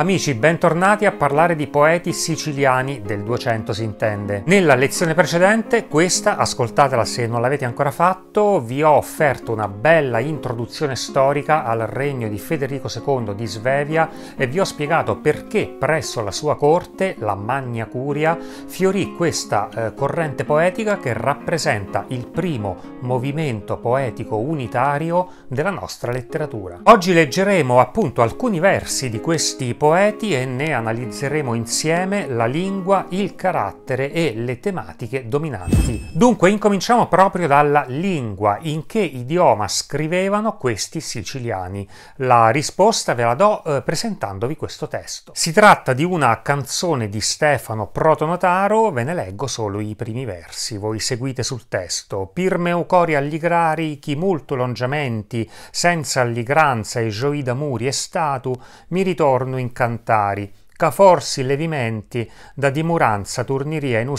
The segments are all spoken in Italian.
Amici, bentornati a parlare di poeti siciliani del 200 si intende. Nella lezione precedente, questa, ascoltatela se non l'avete ancora fatto, vi ho offerto una bella introduzione storica al regno di Federico II di Svevia e vi ho spiegato perché presso la sua corte, la Magna Curia, fiorì questa eh, corrente poetica che rappresenta il primo movimento poetico unitario della nostra letteratura. Oggi leggeremo appunto alcuni versi di questi poeti poeti e ne analizzeremo insieme la lingua, il carattere e le tematiche dominanti. Dunque, incominciamo proprio dalla lingua, in che idioma scrivevano questi siciliani. La risposta ve la do eh, presentandovi questo testo. Si tratta di una canzone di Stefano Protonotaro, ve ne leggo solo i primi versi, voi seguite sul testo. Pirmeucori alligrari, chi molto longiamenti, senza alligranza e gioida muri e statu, mi ritorno in Cantari ca forsi levimenti da dimuranza turniria in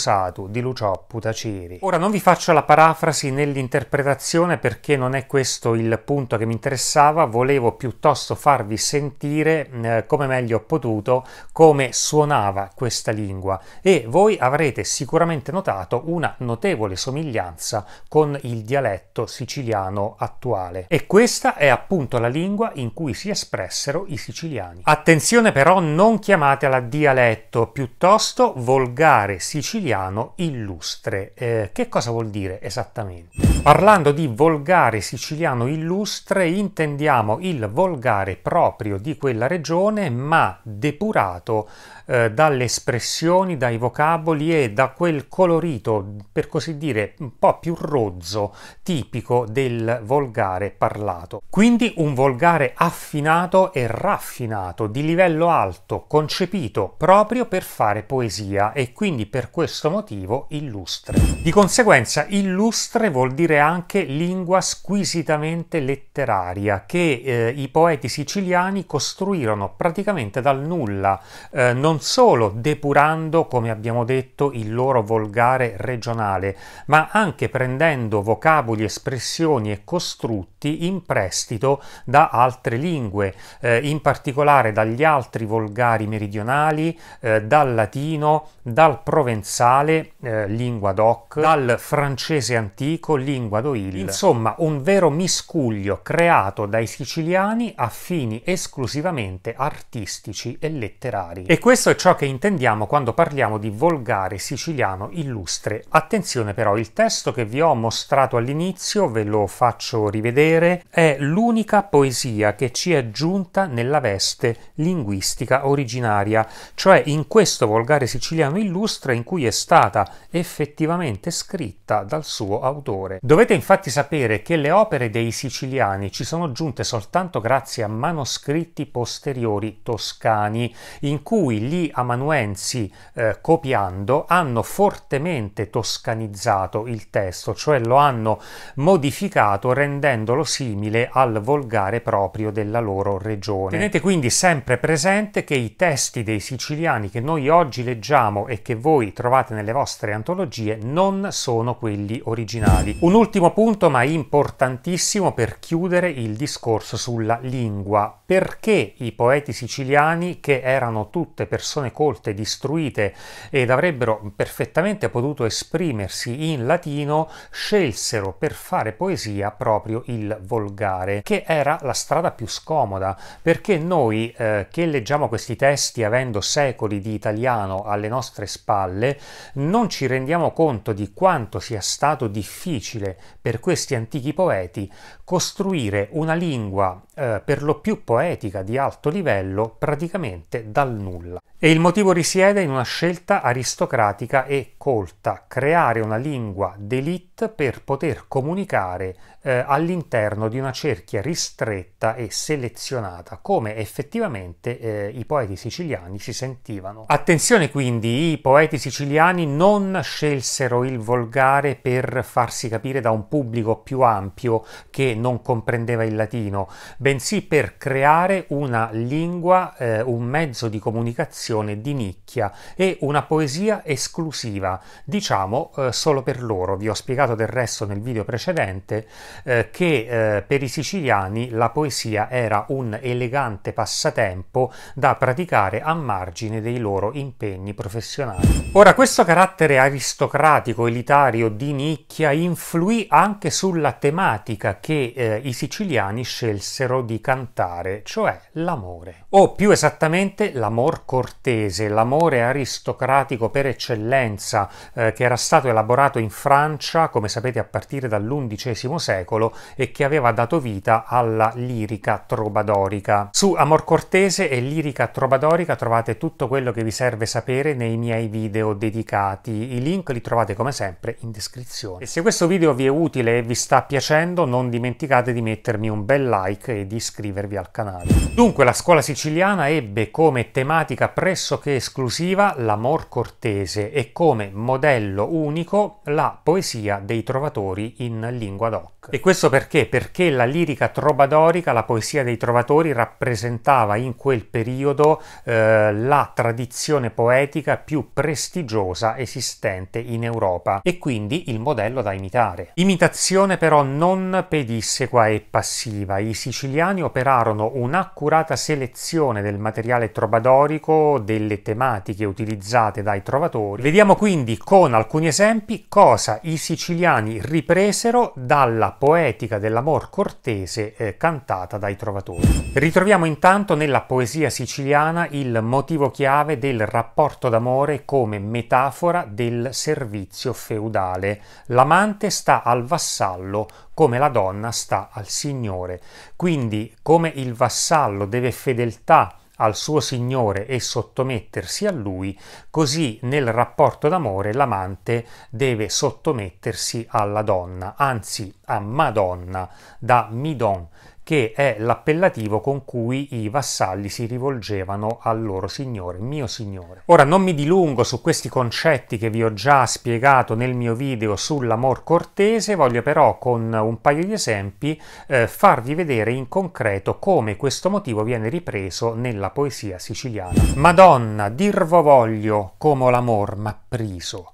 di Lucioppu Taciri. Ora non vi faccio la parafrasi nell'interpretazione perché non è questo il punto che mi interessava, volevo piuttosto farvi sentire eh, come meglio ho potuto come suonava questa lingua e voi avrete sicuramente notato una notevole somiglianza con il dialetto siciliano attuale. E questa è appunto la lingua in cui si espressero i siciliani. Attenzione però non chiamare chiamatela dialetto piuttosto volgare siciliano illustre. Eh, che cosa vuol dire esattamente? Parlando di volgare siciliano illustre intendiamo il volgare proprio di quella regione ma depurato eh, dalle espressioni, dai vocaboli e da quel colorito, per così dire, un po' più rozzo, tipico del volgare parlato. Quindi un volgare affinato e raffinato, di livello alto, concepito proprio per fare poesia e quindi per questo motivo illustre. Di conseguenza illustre vuol dire anche lingua squisitamente letteraria che eh, i poeti siciliani costruirono praticamente dal nulla, eh, non solo depurando, come abbiamo detto, il loro volgare regionale, ma anche prendendo vocaboli, espressioni e costrutti tradotti in prestito da altre lingue, eh, in particolare dagli altri volgari meridionali, eh, dal latino, dal provenzale, eh, lingua doc, dal francese antico, lingua doil. Insomma, un vero miscuglio creato dai siciliani a fini esclusivamente artistici e letterari. E questo è ciò che intendiamo quando parliamo di volgare siciliano illustre. Attenzione però, il testo che vi ho mostrato all'inizio, ve lo faccio rivedere, sapere è l'unica poesia che ci è giunta nella veste linguistica originaria, cioè in questo volgare siciliano illustre in cui è stata effettivamente scritta dal suo autore. Dovete infatti sapere che le opere dei siciliani ci sono giunte soltanto grazie a manoscritti posteriori toscani, in cui gli amanuensi, eh, copiando, hanno fortemente toscanizzato il testo, cioè lo hanno modificato rendendolo simile al volgare proprio della loro regione. Tenete quindi sempre presente che i testi dei siciliani che noi oggi leggiamo e che voi trovate nelle vostre antologie non sono quelli originali. Un ultimo punto ma importantissimo per chiudere il discorso sulla lingua. Perché i poeti siciliani, che erano tutte persone colte, distruite ed avrebbero perfettamente potuto esprimersi in latino, scelsero per fare poesia proprio il volgare, che era la strada più scomoda, perché noi eh, che leggiamo questi testi avendo secoli di italiano alle nostre spalle, non ci rendiamo conto di quanto sia stato difficile per questi antichi poeti costruire una lingua eh, per lo più poetica di alto livello praticamente dal nulla. E il motivo risiede in una scelta aristocratica e colta, creare una lingua d'élite per poter comunicare eh, all'interno all'interno di una cerchia ristretta e selezionata, come effettivamente eh, i poeti siciliani si sentivano. Attenzione quindi, i poeti siciliani non scelsero il volgare per farsi capire da un pubblico più ampio che non comprendeva il latino, bensì per creare una lingua, eh, un mezzo di comunicazione di nicchia e una poesia esclusiva, diciamo eh, solo per loro. Vi ho spiegato del resto nel video precedente eh, che eh, per i siciliani la poesia era un elegante passatempo da praticare a margine dei loro impegni professionali. Ora, questo carattere aristocratico, elitario, di nicchia influì anche sulla tematica che eh, i siciliani scelsero di cantare, cioè l'amore. O più esattamente l'amor cortese, l'amore aristocratico per eccellenza eh, che era stato elaborato in Francia, come sapete, a partire dall'undicesimo secolo e che che aveva dato vita alla lirica trobadorica. Su Amor Cortese e lirica trobadorica trovate tutto quello che vi serve sapere nei miei video dedicati. I link li trovate come sempre in descrizione. E se questo video vi è utile e vi sta piacendo, non dimenticate di mettermi un bel like e di iscrivervi al canale. Dunque, la scuola siciliana ebbe come tematica pressoché esclusiva l'amor cortese e come modello unico la poesia dei trovatori in lingua d'occhio rock. E questo perché? Perché la lirica trobadorica, la poesia dei trovatori, rappresentava in quel periodo eh, la tradizione poetica più prestigiosa esistente in Europa e quindi il modello da imitare. Imitazione però non pedissequa e passiva. I siciliani operarono un'accurata selezione del materiale trobadorico, delle tematiche utilizzate dai trovatori. Vediamo quindi con alcuni esempi cosa i siciliani ripresero dalla poetica dell'amor cortese eh, cantata dai trovatori. Ritroviamo intanto nella poesia siciliana il motivo chiave del rapporto d'amore come metafora del servizio feudale. L'amante sta al vassallo come la donna sta al signore. Quindi come il vassallo deve fedeltà al suo signore e sottomettersi a lui, così nel rapporto d'amore l'amante deve sottomettersi alla donna, anzi a Madonna da Midon, che è l'appellativo con cui i vassalli si rivolgevano al loro signore, mio signore. Ora non mi dilungo su questi concetti che vi ho già spiegato nel mio video sull'amor cortese, voglio però con un paio di esempi eh, farvi vedere in concreto come questo motivo viene ripreso nella poesia siciliana. Madonna, dirvo voglio, come l'amor m'ha priso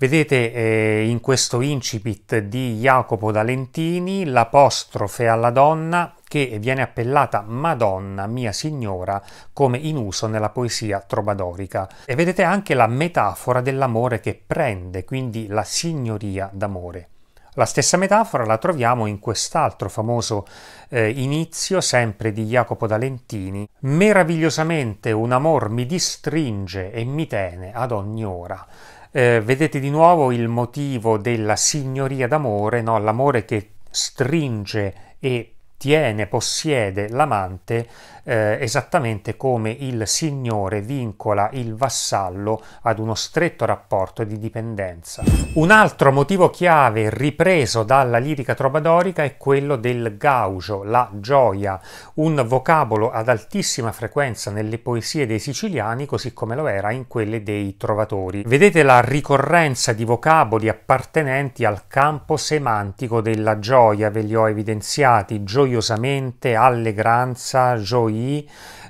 Vedete eh, in questo incipit di Jacopo D'Alentini l'apostrofe alla donna che viene appellata Madonna, mia signora, come in uso nella poesia trobadorica. E vedete anche la metafora dell'amore che prende, quindi la signoria d'amore. La stessa metafora la troviamo in quest'altro famoso eh, inizio, sempre di Jacopo D'Alentini. Meravigliosamente un amor mi distringe e mi tene ad ogni ora eh, vedete di nuovo il motivo della signoria d'amore, no? l'amore che stringe e tiene, possiede l'amante eh, esattamente come il signore vincola il vassallo ad uno stretto rapporto di dipendenza. Un altro motivo chiave ripreso dalla lirica trovadorica è quello del gaujo, la gioia, un vocabolo ad altissima frequenza nelle poesie dei siciliani così come lo era in quelle dei trovatori. Vedete la ricorrenza di vocaboli appartenenti al campo semantico della gioia, ve li ho evidenziati, gioiosamente, allegranza, gioia,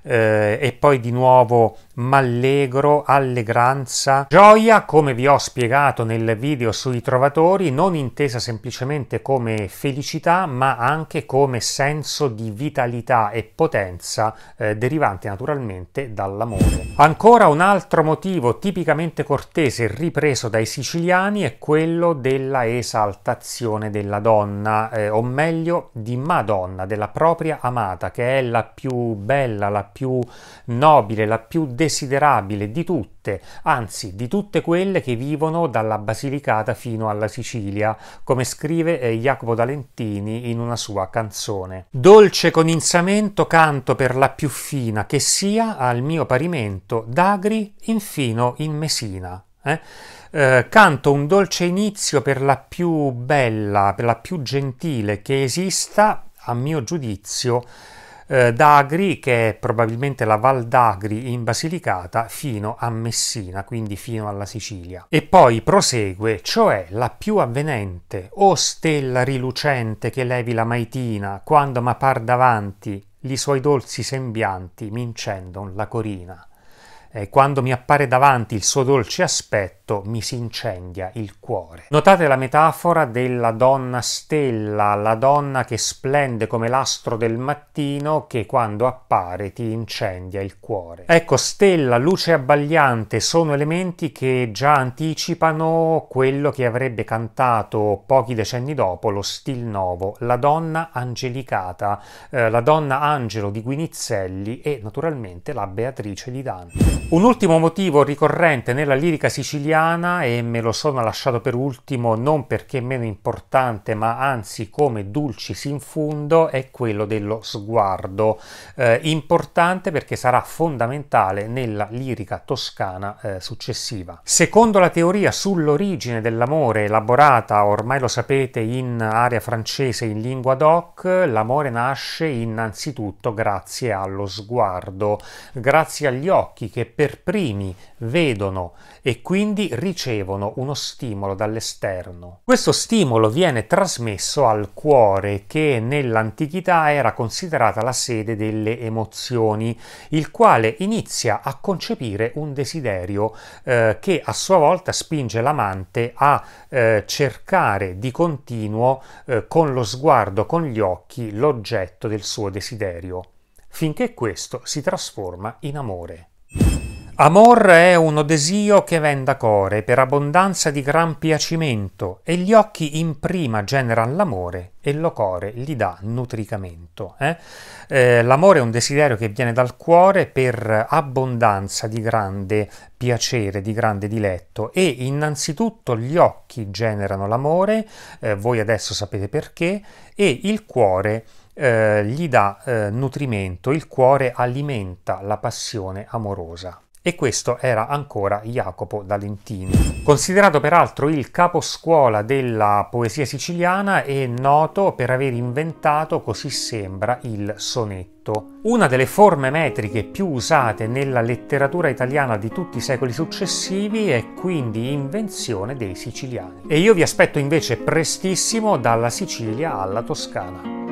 eh, e poi di nuovo m'allegro, allegranza. Gioia, come vi ho spiegato nel video sui trovatori, non intesa semplicemente come felicità, ma anche come senso di vitalità e potenza eh, derivante naturalmente dall'amore. Ancora un altro motivo tipicamente cortese ripreso dai siciliani è quello della esaltazione della donna, eh, o meglio di Madonna, della propria amata, che è la più bella, la più nobile, la più desiderata desiderabile di tutte, anzi di tutte quelle che vivono dalla Basilicata fino alla Sicilia, come scrive eh, Jacopo D'Alentini in una sua canzone. Dolce con insamento canto per la più fina che sia al mio parimento d'agri infino in Mesina. Eh? Eh, canto un dolce inizio per la più bella, per la più gentile che esista, a mio giudizio, eh, D'Agri, che è probabilmente la Val d'Agri in Basilicata, fino a Messina, quindi fino alla Sicilia. E poi prosegue, cioè la più avvenente, o stella rilucente che levi la maitina, quando m'appar davanti, li suoi dolci sembianti m'incendon la corina eh, quando mi appare davanti il suo dolce aspetto mi si incendia il cuore. Notate la metafora della donna stella, la donna che splende come l'astro del mattino che quando appare ti incendia il cuore. Ecco, stella, luce abbagliante sono elementi che già anticipano quello che avrebbe cantato pochi decenni dopo lo Stil Novo, la donna angelicata, eh, la donna angelo di Guinizelli e naturalmente la Beatrice di Dante. Un ultimo motivo ricorrente nella lirica siciliana, e me lo sono lasciato per ultimo non perché meno importante, ma anzi come dulcis in fundo, è quello dello sguardo. Eh, importante perché sarà fondamentale nella lirica toscana eh, successiva. Secondo la teoria sull'origine dell'amore, elaborata ormai lo sapete in area francese in lingua doc, l'amore nasce innanzitutto grazie allo sguardo, grazie agli occhi che per primi vedono e quindi ricevono uno stimolo dall'esterno. Questo stimolo viene trasmesso al cuore che nell'antichità era considerata la sede delle emozioni, il quale inizia a concepire un desiderio eh, che a sua volta spinge l'amante a eh, cercare di continuo eh, con lo sguardo, con gli occhi, l'oggetto del suo desiderio finché questo si trasforma in amore. Amor è uno desio che venda core per abbondanza di gran piacimento, e gli occhi in prima generan l'amore, e lo core gli dà nutricamento. Eh? Eh, l'amore è un desiderio che viene dal cuore per abbondanza di grande piacere, di grande diletto, e innanzitutto gli occhi generano l'amore, eh, voi adesso sapete perché, e il cuore eh, gli dà eh, nutrimento, il cuore alimenta la passione amorosa. E questo era ancora Jacopo D'Alentino. Considerato peraltro il caposcuola della poesia siciliana è noto per aver inventato, così sembra, il sonetto. Una delle forme metriche più usate nella letteratura italiana di tutti i secoli successivi è quindi invenzione dei siciliani. E io vi aspetto invece prestissimo dalla Sicilia alla Toscana.